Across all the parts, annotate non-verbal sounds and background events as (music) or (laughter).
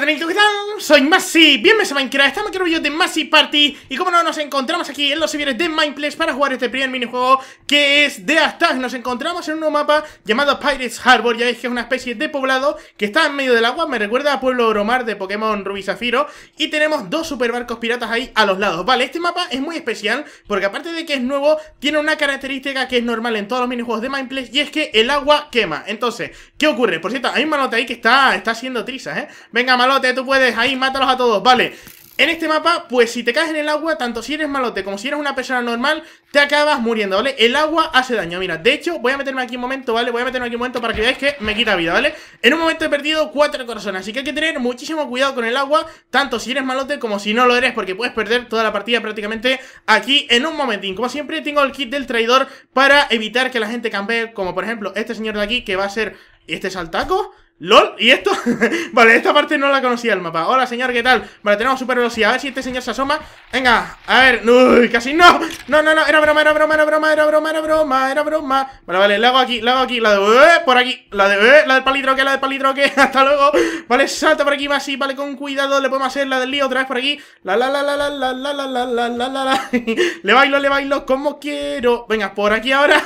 ¿qué tal? Soy Masi, bienvenidos a Minecraft, estamos aquí en un video de Masi Party Y como no, nos encontramos aquí en los civiles de Mindplays para jugar este primer minijuego Que es de hasta nos encontramos en un mapa llamado Pirates Harbor Ya veis que es una especie de poblado que está en medio del agua Me recuerda a Pueblo Oromar de Pokémon Ruby Zafiro Y tenemos dos super barcos piratas ahí a los lados Vale, este mapa es muy especial porque aparte de que es nuevo Tiene una característica que es normal en todos los minijuegos de Mindplays Y es que el agua quema Entonces, ¿qué ocurre? Por cierto, hay un nota ahí que está, está haciendo trizas, ¿eh? Venga, malote, tú puedes, ahí, mátalos a todos, vale en este mapa, pues si te caes en el agua, tanto si eres malote como si eres una persona normal, te acabas muriendo, ¿vale? El agua hace daño, mira, de hecho, voy a meterme aquí un momento, ¿vale? Voy a meterme aquí un momento para que veáis que me quita vida, ¿vale? En un momento he perdido cuatro corazones, así que hay que tener muchísimo cuidado con el agua, tanto si eres malote como si no lo eres, porque puedes perder toda la partida prácticamente aquí en un momentín. Como siempre, tengo el kit del traidor para evitar que la gente Cambie, como por ejemplo este señor de aquí, que va a ser... ¿Este saltaco ¿LOL? ¿Y esto? vale, esta parte no la conocía el mapa Hola, señor, ¿qué tal? Vale, tenemos super velocidad A ver si este señor se asoma Venga, a ver Uy, casi no No, no, no Era broma, era broma, era broma Era broma, era broma Vale, vale, la hago aquí La hago aquí La de... Eh, por aquí La de... Eh, la del palidroque La del palidroque Hasta luego Vale, salta por aquí va así Vale, con cuidado Le podemos hacer la del lío otra vez por aquí La, la, la, la, la, la, la, la, la, la, la, la Le bailo, le bailo Como quiero Venga, por aquí ahora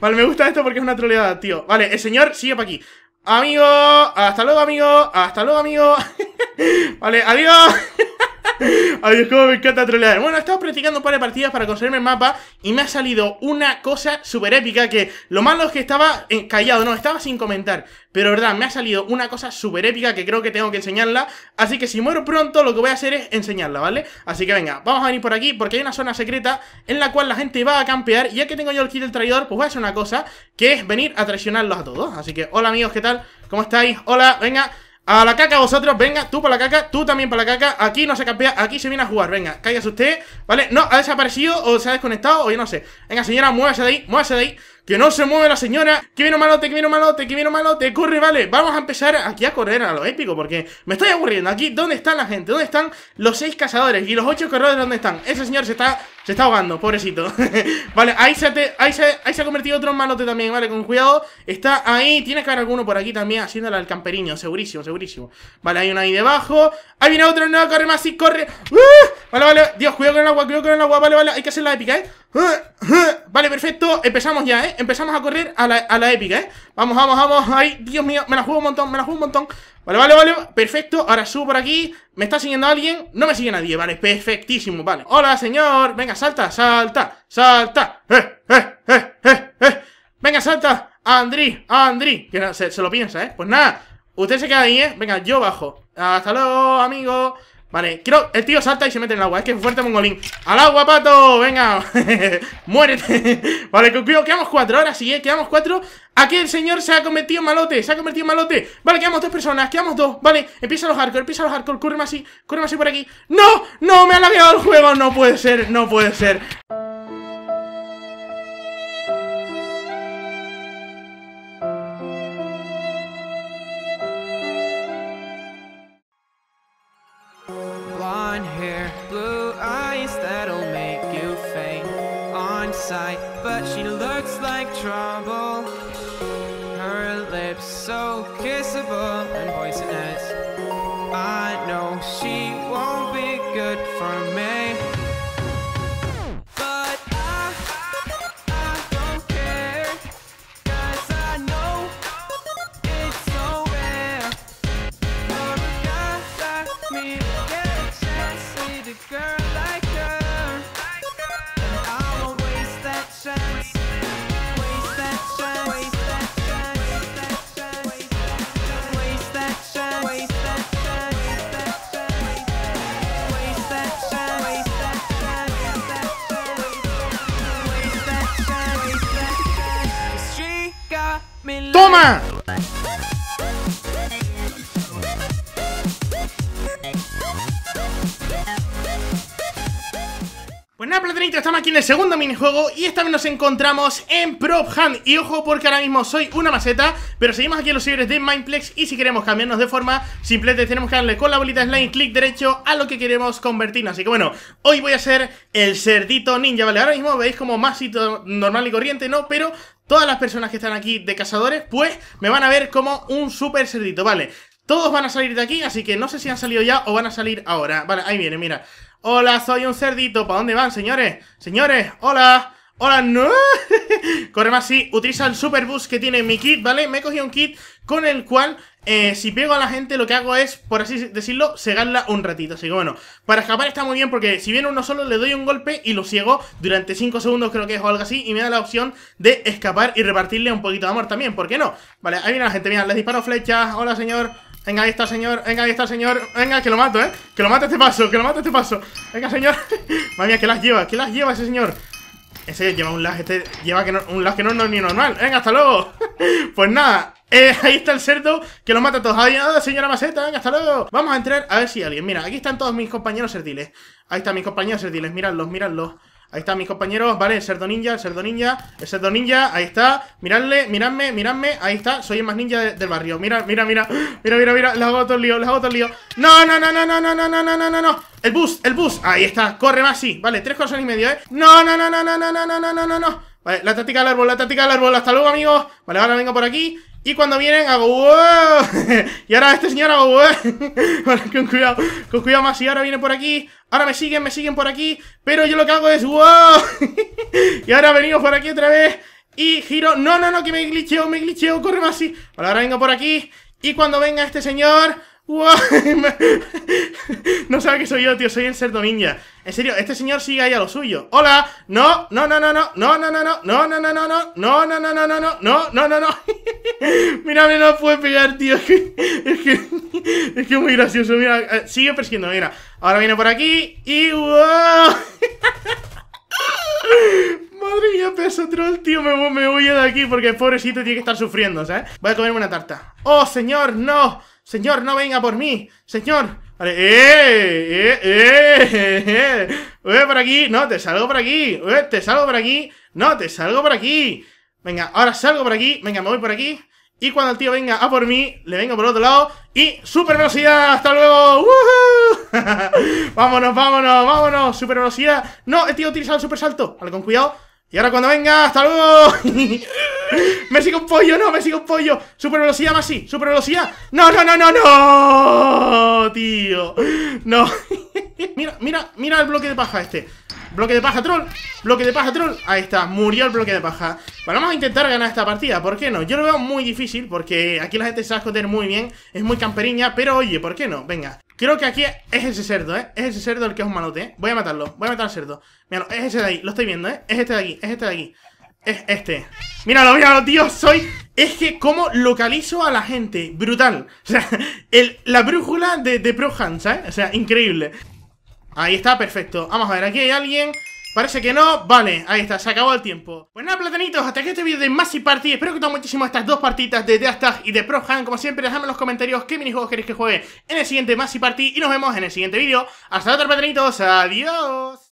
Vale, me gusta esto porque es una troleada, tío Vale, el señor sigue para aquí Amigo, hasta luego, amigo, hasta luego, amigo. (laughs) vale, adiós. (laughs) Ay, como me encanta trolear. Bueno, he estado practicando un par de partidas para conseguirme el mapa y me ha salido una cosa súper épica que lo malo es que estaba eh, callado, no, estaba sin comentar. Pero verdad, me ha salido una cosa súper épica que creo que tengo que enseñarla. Así que si muero pronto, lo que voy a hacer es enseñarla, ¿vale? Así que venga, vamos a venir por aquí porque hay una zona secreta en la cual la gente va a campear. Y ya que tengo yo el kit del traidor, pues voy a hacer una cosa, que es venir a traicionarlos a todos. Así que, hola amigos, ¿qué tal? ¿Cómo estáis? Hola, venga... A la caca vosotros, venga, tú para la caca, tú también para la caca Aquí no se campea, aquí se viene a jugar, venga, cállese usted ¿Vale? No, ha desaparecido o se ha desconectado o yo no sé Venga señora, muévase de ahí, muévase de ahí que no se mueve la señora. Que viene un malote, que viene un malote, que viene un malote. Corre, vale. Vamos a empezar aquí a correr a lo épico. Porque me estoy aburriendo. Aquí, ¿dónde están la gente? ¿Dónde están los seis cazadores? ¿Y los ocho corredores dónde están? Ese señor se está, se está ahogando, pobrecito. (laughs) vale, ahí se, te, ahí, se, ahí se ha convertido otro malote también. Vale, con cuidado. Está ahí. Tiene que haber alguno por aquí también haciéndole al camperiño. Segurísimo, segurísimo. Vale, hay uno ahí debajo. Ahí viene otro. No, corre más y corre. ¡Uh! Vale, vale, Dios, cuidado con el agua, cuidado con el agua Vale, vale, hay que hacer la épica, eh Vale, perfecto, empezamos ya, eh Empezamos a correr a la, a la épica, eh Vamos, vamos, vamos, ay, Dios mío, me la juego un montón Me la juego un montón, vale, vale, vale Perfecto, ahora subo por aquí, me está siguiendo alguien No me sigue nadie, vale, perfectísimo, vale Hola, señor, venga, salta, salta Salta, eh, eh, eh, eh, Venga, salta Andri, Andri, que se, se lo piensa, eh Pues nada, usted se queda ahí, eh Venga, yo bajo, hasta luego, amigo Vale, quiero... El tío salta y se mete en el agua. Es que es fuerte mongolín. ¡Al agua, pato! ¡Venga! (laughs) ¡Muérete! vale, Quedamos cuatro. Ahora sí, ¿eh? Quedamos cuatro. Aquí el señor se ha convertido en malote. Se ha convertido en malote. Vale, quedamos dos personas. Quedamos dos. Vale, empieza los hardcore. Empieza los hardcore. Cúrreme así. más así por aquí. ¡No! ¡No! ¡Me ha lagueado el juego! No puede ser. No puede ser. sight, but she looks like trouble. Her lips so kissable and poisonous. I know she won't be good for me. Man. Hola estamos aquí en el segundo minijuego y esta vez nos encontramos en Prop Hand. Y ojo porque ahora mismo soy una maceta, pero seguimos aquí los seguidores de Mindplex Y si queremos cambiarnos de forma, simplemente tenemos que darle con la bolita slime, clic derecho a lo que queremos convertirnos Así que bueno, hoy voy a ser el cerdito ninja, ¿vale? Ahora mismo veis como másito normal y corriente, ¿no? Pero todas las personas que están aquí de cazadores, pues me van a ver como un super cerdito, ¿vale? Todos van a salir de aquí, así que no sé si han salido ya o van a salir ahora Vale, ahí viene, mira Hola, soy un cerdito. ¿Para dónde van, señores? Señores, hola. Hola, no. (laughs) Corre más, sí. Utiliza el super bus que tiene mi kit, ¿vale? Me he cogido un kit con el cual, eh, si pego a la gente, lo que hago es, por así decirlo, cegarla un ratito. Así que bueno, para escapar está muy bien porque si viene uno solo, le doy un golpe y lo ciego durante 5 segundos, creo que es o algo así, y me da la opción de escapar y repartirle un poquito de amor también. ¿Por qué no? Vale, ahí viene la gente. Mira, les disparo flechas. Hola, señor. Venga, ahí está, señor. Venga, ahí está, el señor. Venga, que lo mato, ¿eh? Que lo mate este paso, que lo mate este paso. Venga, señor. (laughs) Madre mía, que las lleva, que las lleva ese señor. Ese lleva un lag, este lleva que un lag que no, es ni normal. Venga, hasta luego. (laughs) pues nada, eh, (laughs) ahí está el cerdo que lo mata a todos. Ahí señora Maceta, venga, hasta luego. Vamos a entrar a ver si alguien. Mira, aquí están todos mis compañeros cerdiles. Ahí están mis compañeros cerdiles, miradlos, miradlos. Ahí está, mis compañeros, ¿vale? Cerdo Ninja, el Cerdo Ninja, el Cerdo Ninja, ahí está. Miradle, miradme, miradme, ahí está. Soy el más ninja del barrio. Mira, mira, mira, mira, mira, mira, les hago todo el lío, les hago todo el lío. No, no, no, no, no, no, no, no, no, no, no, El bus, el bus, ahí está, corre más, sí, vale, tres cosas y medio, ¿eh? No, no, no, no, no, no, no, no, no, no, no, no. Vale, la táctica del árbol, la táctica del árbol, hasta luego, amigos. Vale, ahora vengo por aquí. Y cuando vienen hago ¡Wow! (laughs) Y ahora este señor hago ¡Wow! (laughs) con cuidado, con cuidado más Y ahora viene por aquí Ahora me siguen, me siguen por aquí Pero yo lo que hago es ¡Wow! (laughs) Y ahora venimos por aquí otra vez Y giro ¡No, no, no! Que me glitcheo, me glitcheo Corre más así Ahora vengo por aquí Y cuando venga este señor no sabe que soy yo, tío, soy el cerdo ninja. En serio, este señor sigue ahí a lo suyo. ¡Hola! ¡No! ¡No, no, no, no! ¡No, no, no, no! ¡No, no, no, no, no! ¡No, no, no, no, no, no! ¡No, no, no, no! Mira, no puede pegar, tío. Es que, es que. Es muy gracioso. Mira, sigue persiguiendo, mira. Ahora viene por aquí y. ¡Wow! Madre mía, peso troll, tío, me, me huye de aquí porque el pobrecito tiene que estar sufriendo, ¿sabes? Voy a comerme una tarta. ¡Oh, señor, no! Señor, no venga por mí. Señor. Vale. Eh, ¡Eh! ¡Eh! ¡Eh! ¡Eh! por aquí! ¡No, te salgo por aquí! ¡Eh! ¡Te salgo por aquí! ¡No, te salgo por aquí! Venga, ahora salgo por aquí. Venga, me voy por aquí. Y cuando el tío venga a por mí, le vengo por otro lado. Y super velocidad. ¡Hasta luego! (laughs) vámonos, vámonos, vámonos. Super velocidad. No, el este tío utiliza el super salto. Vale, con cuidado. Y ahora cuando venga, ¡hasta luego! (laughs) ¡Me sigue un pollo! ¡No, me sigue un pollo! no me sigo un pollo super velocidad así, ¡Super velocidad! ¡No, no, no, no, no! ¡Tío! ¡No! (laughs) mira, mira, mira el bloque de paja este Bloque de paja, troll. Bloque de paja, troll. Ahí está, murió el bloque de paja. Bueno, vamos a intentar ganar esta partida, ¿por qué no? Yo lo veo muy difícil porque aquí la gente se a esconder muy bien. Es muy camperiña, pero oye, ¿por qué no? Venga. Creo que aquí es ese cerdo, ¿eh? Es ese cerdo el que es un malote, ¿eh? Voy a matarlo, voy a matar al cerdo. Míralo, es ese de ahí, lo estoy viendo, ¿eh? Es este de aquí, es este de aquí. Es este. Míralo, míralo, tío, soy... Es que cómo localizo a la gente, brutal. (laughs) O sea, el, la brújula de, de Pro Hans, O sea, increíble. Ahí está, perfecto. Vamos a ver, aquí hay alguien... Parece que no, vale, ahí está, se acabó el tiempo Pues nada, platanitos, hasta aquí este vídeo de Massive Party Espero que os gusten muchísimo estas dos partitas de Death y de Prohan. Como siempre, dejadme en los comentarios qué minijuegos queréis que juegue en el siguiente Massive Party Y nos vemos en el siguiente vídeo Hasta otra platanitos, adiós